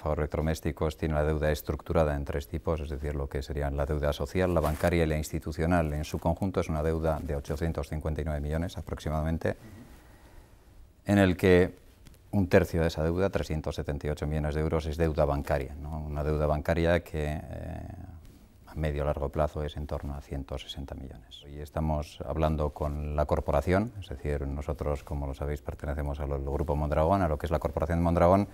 favor electrodomésticos tiene la deuda estructurada en tres tipos, es decir, lo que serían la deuda social, la bancaria y la institucional. En su conjunto es una deuda de 859 millones aproximadamente, en el que un tercio de esa deuda, 378 millones de euros, es deuda bancaria. Una deuda bancaria que eh, a medio largo plazo es en torno a 160 millones. Y estamos hablando con la corporación, es decir, nosotros, como lo sabéis, pertenecemos al grupo Mondragón, a lo que es la corporación de Mondragón,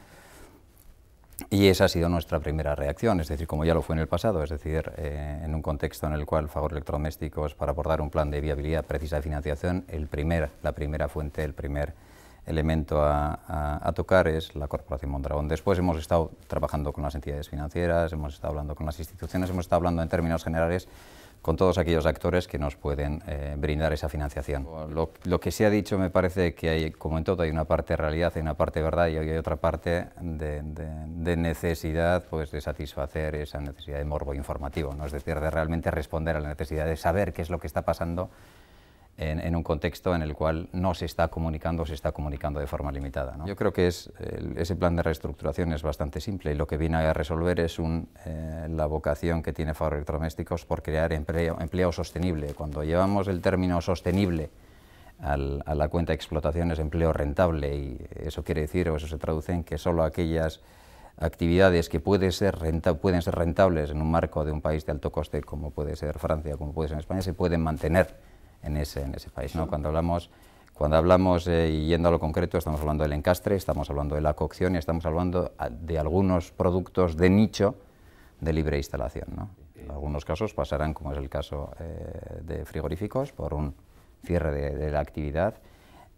y esa ha sido nuestra primera reacción, es decir, como ya lo fue en el pasado, es decir, eh, en un contexto en el cual el favor favor Electrodomésticos, para abordar un plan de viabilidad precisa de financiación, el primer, la primera fuente, el primer elemento a, a, tocar es la Corporación Mondragón. Después hemos estado trabajando con las entidades financieras, hemos estado hablando con las instituciones, hemos estado hablando en términos generales con todos aquellos actores que nos pueden eh, brindar esa financiación. Lo, que se ha dicho me parece que hay, como en todo, hay una parte realidad, hay una parte verdad y hay otra parte de, necesidad pues, de satisfacer esa necesidad de morbo informativo, ¿no? es decir, de realmente responder a la necesidad de saber qué es lo que está pasando en, un contexto en el cual no se está comunicando o se está comunicando de forma limitada. Yo creo que es, ese plan de reestructuración es bastante simple y lo que viene a resolver es eh, la vocación que tiene Fabro Electrodomésticos por crear empleo, sostenible. Cuando llevamos el término sostenible a la cuenta de explotación es empleo rentable y eso quiere decir o eso se traduce en que solo aquellas actividades que pueden ser, pueden ser rentables en un marco de un país de alto coste como puede ser Francia, como puede ser España, se pueden mantener en ese, en ese país. ¿no? Cuando hablamos, cuando hablamos eh, y yendo a lo concreto, estamos hablando del encastre, estamos hablando de la cocción y estamos hablando ah, de algunos productos de nicho de libre instalación. ¿no? En algunos casos pasarán, como es el caso eh, de frigoríficos, por un cierre de, la actividad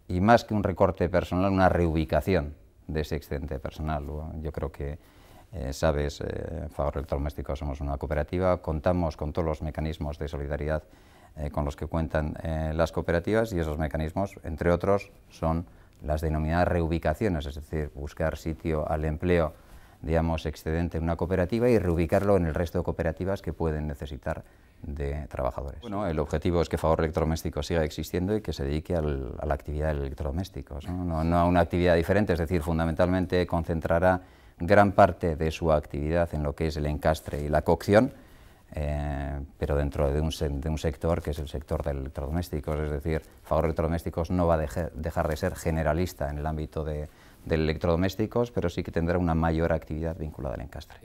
y más que un recorte personal, una reubicación de ese excedente personal. Yo creo que, eh, sabes, eh, Favor Electrodoméstico somos una cooperativa, contamos con todos los mecanismos de solidaridad eh, con los que cuentan eh, las cooperativas y esos mecanismos, entre otros, son las denominadas reubicaciones, es decir, buscar sitio al empleo, digamos, excedente en una cooperativa y reubicarlo en el resto de cooperativas que pueden necesitar de trabajadores. Bueno, el objetivo es que Favor Electrodoméstico siga existiendo y que se dedique a la actividad de electrodomésticos, ¿no? no a una actividad diferente, es decir, fundamentalmente concentrará gran parte de su actividad en lo que es el encastre y la cocción, eh, pero dentro de un, un, sector que es el sector de electrodomésticos, es decir, favor Electrodomésticos no va a dejar de ser generalista en el ámbito de, de electrodomésticos, pero sí que tendrá una mayor actividad vinculada al encastre.